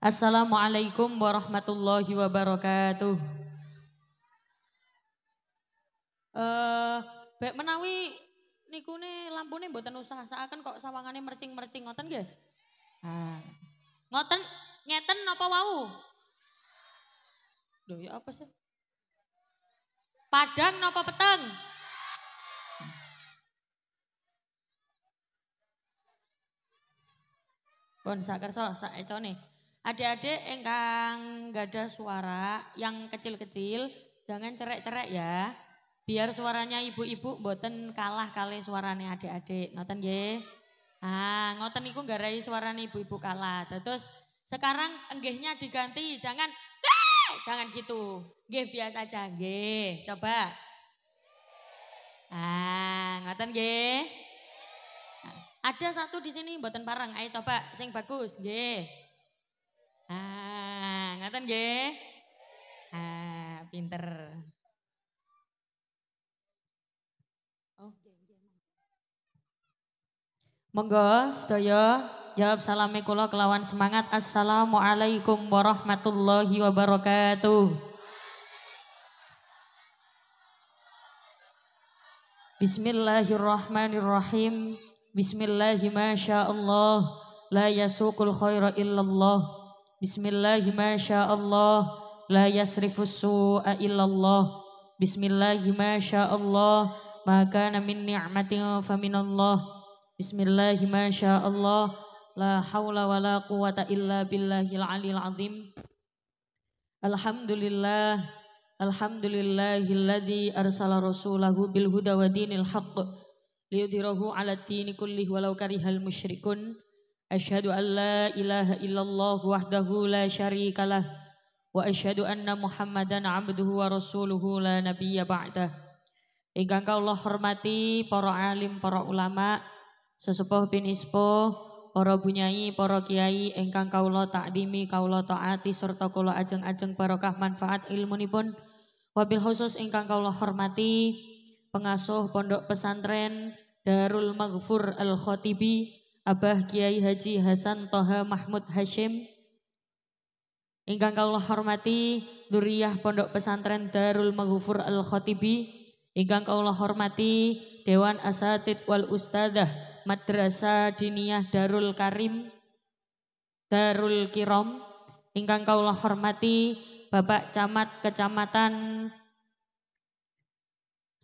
Assalamualaikum warahmatullahi wabarakatuh. Eh, uh, menawi niku nih lampu nih buatan usaha seakan kok sawangannya mercing mercing ngoten gak? Ah. Ngoten ngeten apa wau? Loh ya apa sih? Padang napa peteng? bon, sak salah sak nih. Adik-adik engkang gak ada suara yang kecil-kecil jangan cerek-cerek ya. Biar suaranya ibu-ibu boten kalah kali suaranya adik-adik. Noten ye. Ah, ngoten gak rai suaranya ibu-ibu kalah. Terus sekarang enggehnya diganti jangan jangan gitu. Gih biasa aja gih. Coba. Ah, ngoten ye. Ada satu di sini boten parang. Ayo coba sing bagus gih. Ngoten kan, nggih? Ah, pinter. Oke, Monggo sedaya jawab salam kula kelawan semangat. Assalamualaikum warahmatullahi wabarakatuh. Bismillahirrahmanirrahim. Bismillahirrahmanirrahim. La yasukul khaira illallah Bismillahi masya la yasrifus su'a illallah. Bismillahi masya maka min ni'matin faminallah. Bismillahi masya la haula wa quwata illa billahil alil azim. Alhamdulillah Alhamdulillahilladzi arsala rasulahu bil huda wa dinil haqq liyudhirahu ala dini walau karihal musyrikun. أشهد أن لا إله إلا الله وحده لا شريك له وأشهد أن محمدا عبده ورسوله لا نبي بعده Ingkang Allah hormati para alim, para ulama, sesepuh bin para bunyai, para kiai, ingkang kaula takdimi, kaula taati, serta kula ajeng-ajeng barokah manfaat ilmunipun. Wabil khusus ingkang kaula hormati, pengasuh pondok pesantren Darul Maghfur Al-Khotibi, Abah Kiai Haji Hasan Toha Mahmud Hashim Ingkang kaulah hormati Duriyah Pondok Pesantren Darul Maghufur Al Khatibi Ingkang kaulah hormati Dewan Asatid wal Ustadzah Madrasah Diniyah Darul Karim Darul Kirom Ingkang kaulah hormati Bapak Camat Kecamatan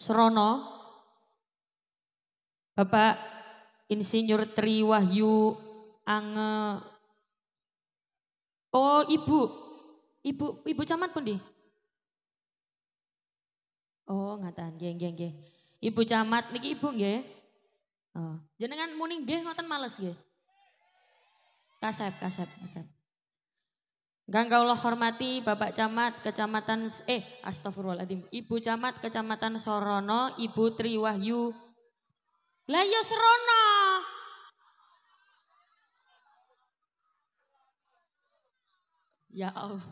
Serono Bapak Insinyur Tri Wahyu Ange Oh, Ibu. Ibu Ibu camat pun di. Oh, ngataan geng-geng, geng. Ibu camat niki Ibu geng. Oh, jenengan muning geng, ngataan males geng. Kasep, kasep, kasep. Gangga Allah hormati Bapak Camat Kecamatan eh Astagfirullahaladzim Ibu Camat Kecamatan Sorono Ibu Tri Wahyu lah ya serono. Ya Allah.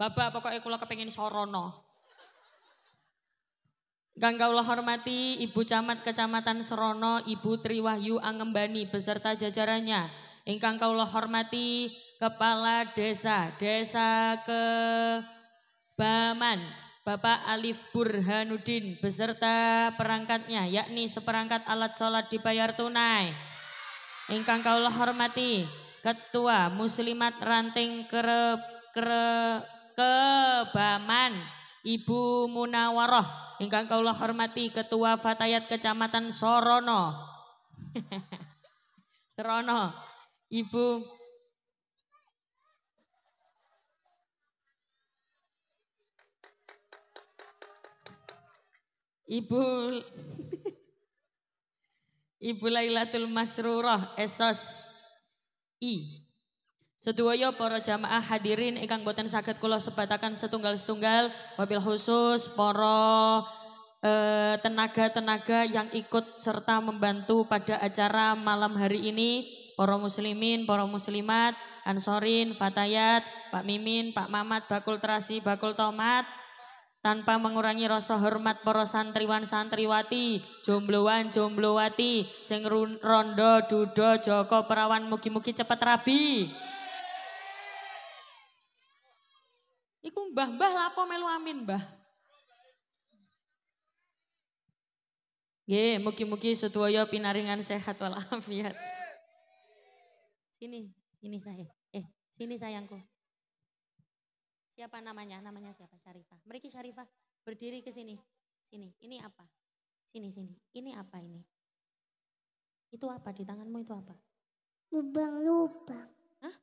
Bapak pokoknya kula kepengen sorono. Kang kula hormati Ibu Camat Kecamatan Serono, Ibu Triwahyu Angembani beserta jajarannya. Ingkang kula hormati Kepala Desa, Desa Kebaman, Bapak Alif Burhanuddin beserta perangkatnya yakni seperangkat alat sholat dibayar tunai. Ingkang kaulah hormati Ketua Muslimat Ranting Kere, Kere, Kebaman Ibu Munawaroh. Ingkang kaulah hormati Ketua Fatayat Kecamatan Sorono. Sorono, Ibu Ibu Ibu Lailatul Masrurah Esos I. Sedoyo para jamaah hadirin ingkang boten sakit kula sebatakan setunggal-setunggal wabil khusus para eh, tenaga-tenaga yang ikut serta membantu pada acara malam hari ini, para muslimin, para muslimat, ansorin, fatayat, Pak Mimin, Pak Mamat, Bakul Terasi, Bakul Tomat, tanpa mengurangi rasa hormat para santriwan santriwati, jombloan jomblowati, sing rondo dudo joko perawan mugi-mugi cepet rabi. Iku mbah-mbah lapo melu amin mbah. Nggih, mugi-mugi sedaya pinaringan sehat walafiat. Sini, sini saya. Eh, sini sayangku. Siapa namanya? Namanya siapa? Ki Syarifah berdiri ke sini. Sini. Ini apa? Sini sini. Ini apa ini? Itu apa di tanganmu itu apa? Lubang-lubang. Hah?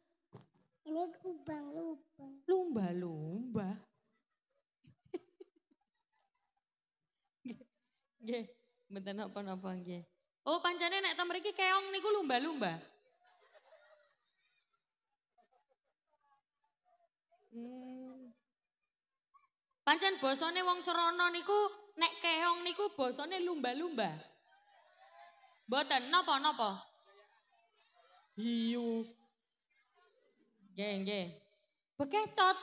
Ini lubang-lubang. Lumba-lumba. Nggih, mboten napa-napa nggih. Oh, pancene nek ta mriki keong niku lumba-lumba. Hmm. Pancen bosone wong serono niku nek keong niku bosone lumba-lumba. Boten nopo-nopo. Hiu. Geng-geng. geng. Bekecot.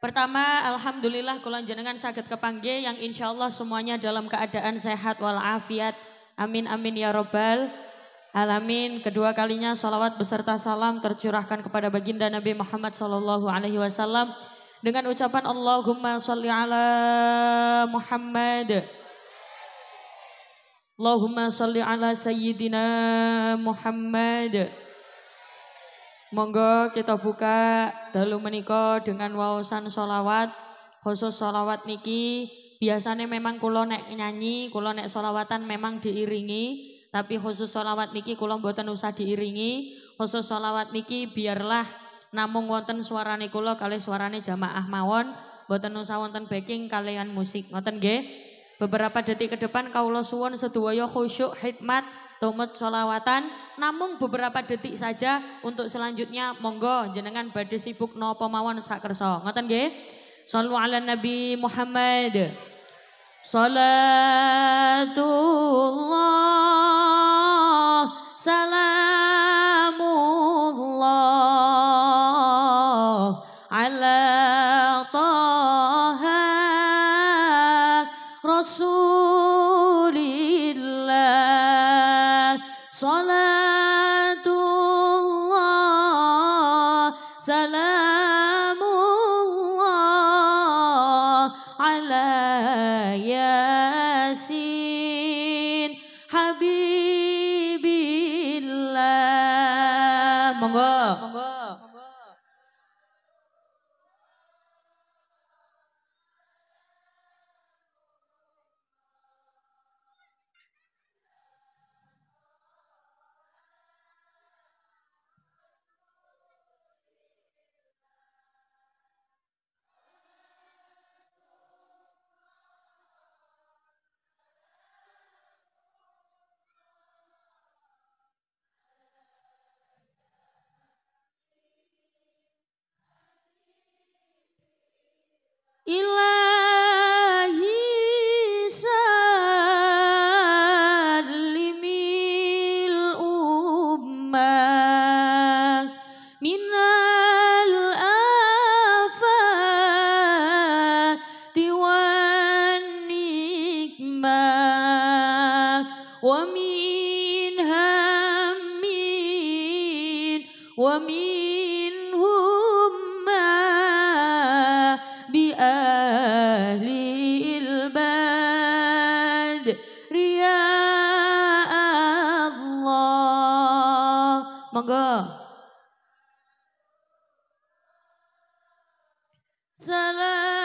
Pertama, alhamdulillah kulan jenengan sakit kepangge yang insya Allah semuanya dalam keadaan sehat walafiat. Amin amin ya robbal alamin. Kedua kalinya salawat beserta salam tercurahkan kepada baginda Nabi Muhammad sallallahu alaihi wasallam dengan ucapan Allahumma sholli ala Muhammad. Allahumma sholli ala sayyidina Muhammad. Monggo kita buka dalu menikah dengan wawasan sholawat. khusus sholawat niki biasanya memang kulo nek nyanyi kulo nek sholawatan memang diiringi tapi khusus sholawat niki kulo buatan usah diiringi khusus sholawat niki biarlah namung wonten suarane kula kalih suarane jamaah mawon boten usah wonten backing kalian musik ngoten nggih beberapa detik ke depan kawula suwon sedaya khusyuk hikmat tumut solawatan namung beberapa detik saja untuk selanjutnya monggo jenengan badhe sibuk napa mawon sak kersa ngoten nggih Sallu ala Nabi Muhammad Salatullah Salam صلاة الله سلام الله على ياسين حبيب الله ومن هم ومن همة بأهل الباد رياء الله مقام سلام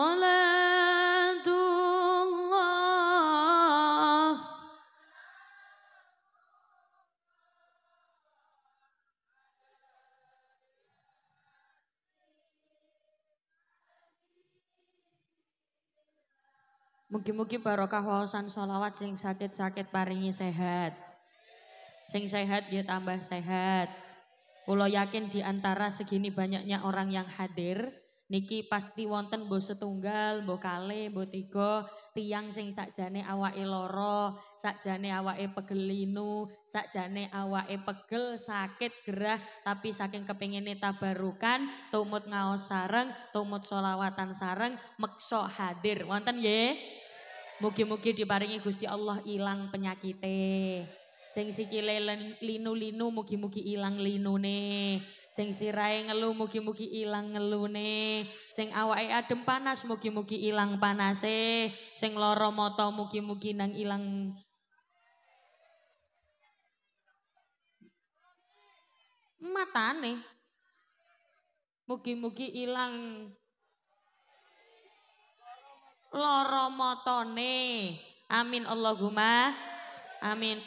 mungkin Mugi-mugi barokah wawasan sholawat sing sakit-sakit paringi sehat. Sing sehat dia ya tambah sehat. Pulau yakin diantara segini banyaknya orang yang hadir, Niki pasti wonten bo setunggal, bo kale, bo tiga, tiang sing sakjane awake loro, sakjane awake pegelinu, sakjane awake pegel, sakit, gerah, tapi saking neta tabarukan, tumut ngaos sareng, tumut solawatan sareng, meksa hadir. Wonten ye? Mugi-mugi diparingi Gusti Allah ilang penyakite. Sing sikile linu-linu mugi-mugi ilang linune. Sing sirai ngelu mugi-mugi ilang nih. Sing awai adem panas mugi-mugi ilang panas Sing loro moto mugi-mugi nang ilang mata nih. Mugi-mugi ilang loro nih. Amin Allahumma. Amin.